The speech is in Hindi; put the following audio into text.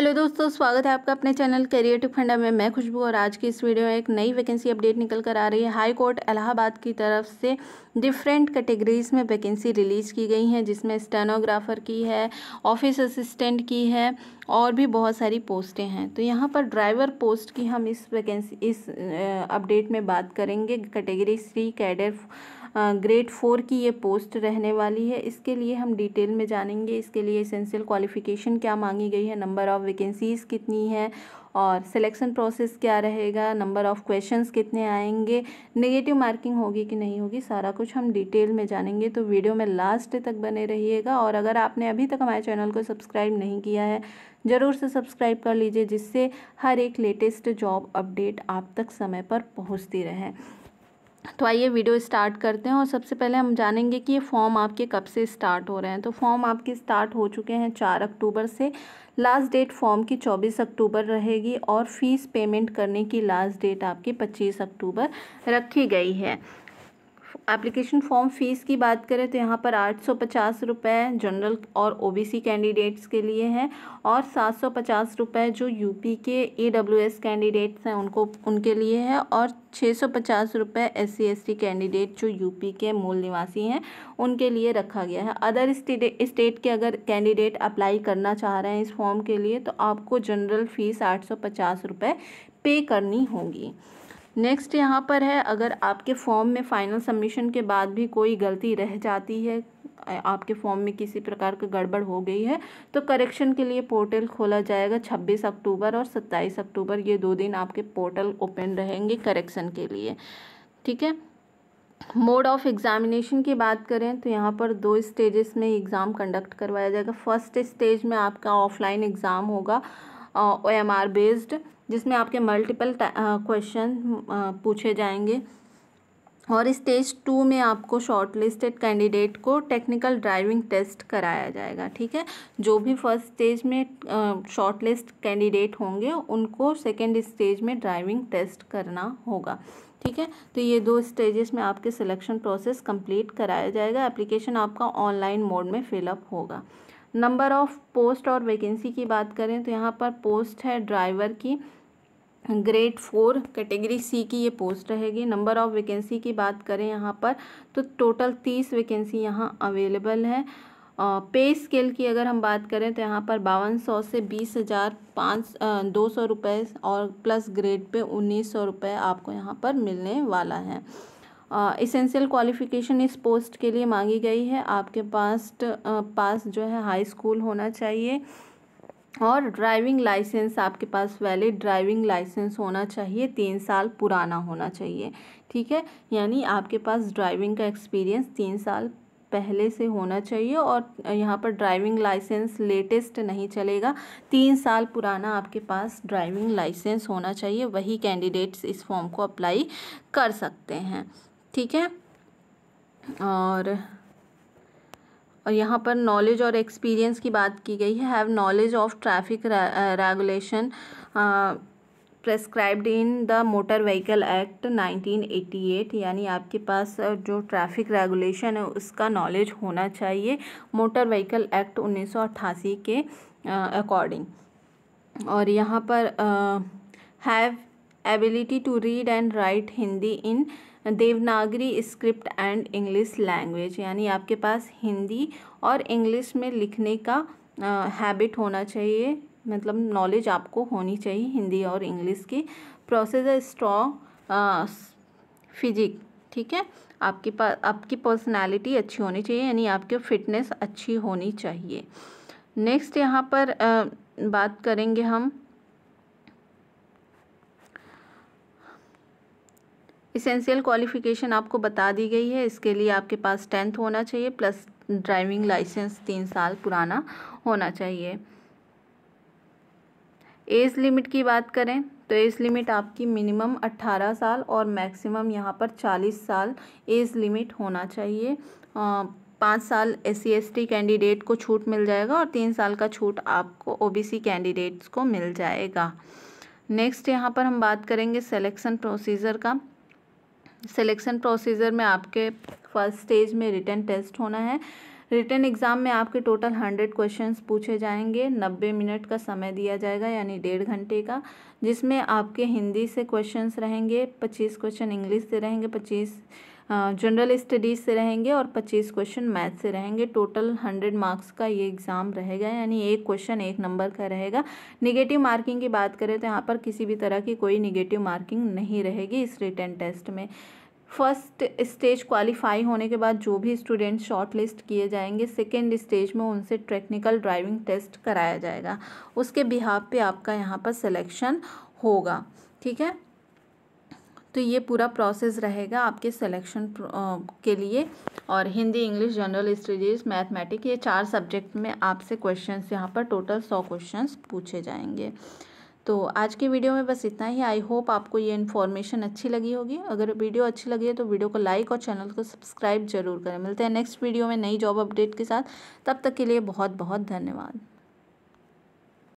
हेलो दोस्तों स्वागत है आपका अपने चैनल करियर टू फंडा में मैं खुशबू और आज की इस वीडियो में एक नई वैकेंसी अपडेट निकल कर आ रही है हाई कोर्ट इलाहाबाद की तरफ से डिफरेंट कैटेगरीज़ में वैकेंसी रिलीज़ की गई हैं जिसमें स्टेनोग्राफ़र की है ऑफिस असिस्टेंट की है और भी बहुत सारी पोस्टें हैं तो यहाँ पर ड्राइवर पोस्ट की हम इस वैकेंसी इस अपडेट में बात करेंगे category C cadre grade four की ये पोस्ट रहने वाली है इसके लिए हम डिटेल में जानेंगे इसके लिए इसेंशियल क्वालिफ़िकेशन क्या मांगी गई है नंबर ऑफ़ वैकेंसीज़ कितनी है और सिलेक्शन प्रोसेस क्या रहेगा नंबर ऑफ़ क्वेश्चंस कितने आएंगे नेगेटिव मार्किंग होगी कि नहीं होगी सारा कुछ हम डिटेल में जानेंगे तो वीडियो में लास्ट तक बने रहिएगा और अगर आपने अभी तक हमारे चैनल को सब्सक्राइब नहीं किया है ज़रूर से सब्सक्राइब कर लीजिए जिससे हर एक लेटेस्ट जॉब अपडेट आप तक समय पर पहुँचती रहे तो आइए वीडियो स्टार्ट करते हैं और सबसे पहले हम जानेंगे कि ये फॉर्म आपके कब से स्टार्ट हो रहे हैं तो फॉर्म आपके स्टार्ट हो चुके हैं चार अक्टूबर से लास्ट डेट फॉर्म की चौबीस अक्टूबर रहेगी और फीस पेमेंट करने की लास्ट डेट आपकी पच्चीस अक्टूबर रखी गई है एप्लीकेशन फॉर्म फ़ीस की बात करें तो यहाँ पर आठ सौ पचास रुपये जनरल और ओबीसी कैंडिडेट्स के लिए है और सात सौ पचास रुपये जो यूपी के ईडब्ल्यूएस कैंडिडेट्स हैं उनको उनके लिए है और छः सौ पचास रुपये एस सी कैंडिडेट जो यूपी के मूल निवासी हैं उनके लिए रखा गया है अदर स्टेट के अगर कैंडिडेट अप्लाई करना चाह रहे हैं इस फॉर्म के लिए तो आपको जनरल फ़ीस आठ सौ पचास पे करनी होगी नेक्स्ट यहाँ पर है अगर आपके फॉर्म में फ़ाइनल सबमिशन के बाद भी कोई गलती रह जाती है आपके फॉर्म में किसी प्रकार की गड़बड़ हो गई है तो करेक्शन के लिए पोर्टल खोला जाएगा 26 अक्टूबर और 27 अक्टूबर ये दो दिन आपके पोर्टल ओपन रहेंगे करेक्शन के लिए ठीक है मोड ऑफ एग्ज़ामिनेशन की बात करें तो यहाँ पर दो स्टेजेस में एग्ज़ाम कंडक्ट करवाया जाएगा फर्स्ट स्टेज में आपका ऑफलाइन एग्ज़ाम होगा ओ एम आर बेस्ड जिसमें आपके मल्टीपल क्वेश्चन पूछे जाएंगे और स्टेज टू में आपको शॉर्ट लिस्टेड कैंडिडेट को टेक्निकल ड्राइविंग टेस्ट कराया जाएगा ठीक है जो भी फर्स्ट स्टेज में शॉर्ट लिस्ट कैंडिडेट होंगे उनको सेकेंड स्टेज में ड्राइविंग टेस्ट करना होगा ठीक है तो ये दो स्टेजेस में आपके सिलेक्शन प्रोसेस कंप्लीट कराया जाएगा एप्लीकेशन आपका ऑनलाइन मोड में फिलअप होगा नंबर ऑफ़ पोस्ट और वैकेंसी की बात करें तो यहाँ पर पोस्ट है ड्राइवर की ग्रेड फोर कैटेगरी सी की ये पोस्ट रहेगी नंबर ऑफ़ वैकेंसी की बात करें यहाँ पर तो टोटल तीस वैकेंसी यहाँ अवेलेबल है पे स्केल की अगर हम बात करें तो यहाँ पर बावन सौ से बीस हज़ार पाँच दो सौ रुपये और प्लस ग्रेड पे उन्नीस सौ रुपये आपको यहाँ पर मिलने वाला है इसेंशियल uh, क्वालिफ़िकेशन इस पोस्ट के लिए मांगी गई है आपके पास पास जो है हाई स्कूल होना चाहिए और ड्राइविंग लाइसेंस आपके पास वैलिड ड्राइविंग लाइसेंस होना चाहिए तीन साल पुराना होना चाहिए ठीक है यानी आपके पास ड्राइविंग का एक्सपीरियंस तीन साल पहले से होना चाहिए और यहाँ पर ड्राइविंग लाइसेंस लेटेस्ट नहीं चलेगा तीन साल पुराना आपके पास ड्राइविंग लाइसेंस होना चाहिए वही कैंडिडेट्स इस फॉर्म को अप्लाई कर सकते हैं ठीक है और और यहाँ पर नॉलेज और एक्सपीरियंस की बात की गई है have knowledge of traffic regulation prescribed in the motor vehicle act 1988 यानी आपके पास uh, जो ट्रैफिक रेगुलेशन है उसका नॉलेज होना चाहिए मोटर व्हीकल एक्ट 1988 के अकॉर्डिंग uh, और यहाँ पर have ability to read and write Hindi in Devanagari script and English language यानी आपके पास हिंदी और इंग्लिश में लिखने का हैबिट होना चाहिए मतलब नॉलेज आपको होनी चाहिए हिंदी और इंग्लिश की प्रोसेस स्ट्रॉन्ग फिजिक ठीक है आपके पास आपकी पर्सनालिटी अच्छी होनी चाहिए यानी आपकी फिटनेस अच्छी होनी चाहिए नेक्स्ट यहाँ पर आ, बात करेंगे हम इसेंशियल क्वालिफ़िकेशन आपको बता दी गई है इसके लिए आपके पास टेंथ होना चाहिए प्लस ड्राइविंग लाइसेंस तीन साल पुराना होना चाहिए एज लिमिट की बात करें तो एज लिमिट आपकी मिनिमम 18 साल और मैक्सिमम यहाँ पर 40 साल एज लिमिट होना चाहिए पाँच साल एस सी कैंडिडेट को छूट मिल जाएगा और तीन साल का छूट आपको ओबीसी कैंडिडेट्स को मिल जाएगा नेक्स्ट यहाँ पर हम बात करेंगे सेलेक्शन प्रोसीजर का सिलेक्शन प्रोसीजर में आपके फर्स्ट स्टेज में रिटर्न टेस्ट होना है रिटर्न एग्ज़ाम में आपके टोटल हंड्रेड क्वेश्चंस पूछे जाएंगे नब्बे मिनट का समय दिया जाएगा यानी डेढ़ घंटे का जिसमें आपके हिंदी से क्वेश्चंस रहेंगे पच्चीस क्वेश्चन इंग्लिश से रहेंगे पच्चीस जनरल स्टडीज़ से रहेंगे और पच्चीस क्वेश्चन मैथ से रहेंगे टोटल हंड्रेड मार्क्स का ये एग्ज़ाम रहेगा यानी एक क्वेश्चन एक नंबर का रहेगा निगेटिव मार्किंग की बात करें तो यहाँ पर किसी भी तरह की कोई निगेटिव मार्किंग नहीं रहेगी इस रिटर्न टेस्ट में फर्स्ट स्टेज क्वालिफाई होने के बाद जो भी स्टूडेंट शॉर्ट लिस्ट किए जाएंगे सेकेंड स्टेज में उनसे टेक्निकल ड्राइविंग टेस्ट कराया जाएगा उसके बिहाब पे आपका यहाँ पर सिलेक्शन होगा ठीक है तो ये पूरा प्रोसेस रहेगा आपके सिलेक्शन के लिए और Hindi English general studies mathematic ये चार सब्जेक्ट में आपसे क्वेश्चंस यहाँ पर टोटल सौ क्वेश्चंस पूछे जाएंगे तो आज के वीडियो में बस इतना ही आई होप आपको ये इन्फॉर्मेशन अच्छी लगी होगी अगर वीडियो अच्छी लगी है तो वीडियो को लाइक और चैनल को सब्सक्राइब जरूर करें मिलते हैं नेक्स्ट वीडियो में नई जॉब अपडेट के साथ तब तक के लिए बहुत बहुत धन्यवाद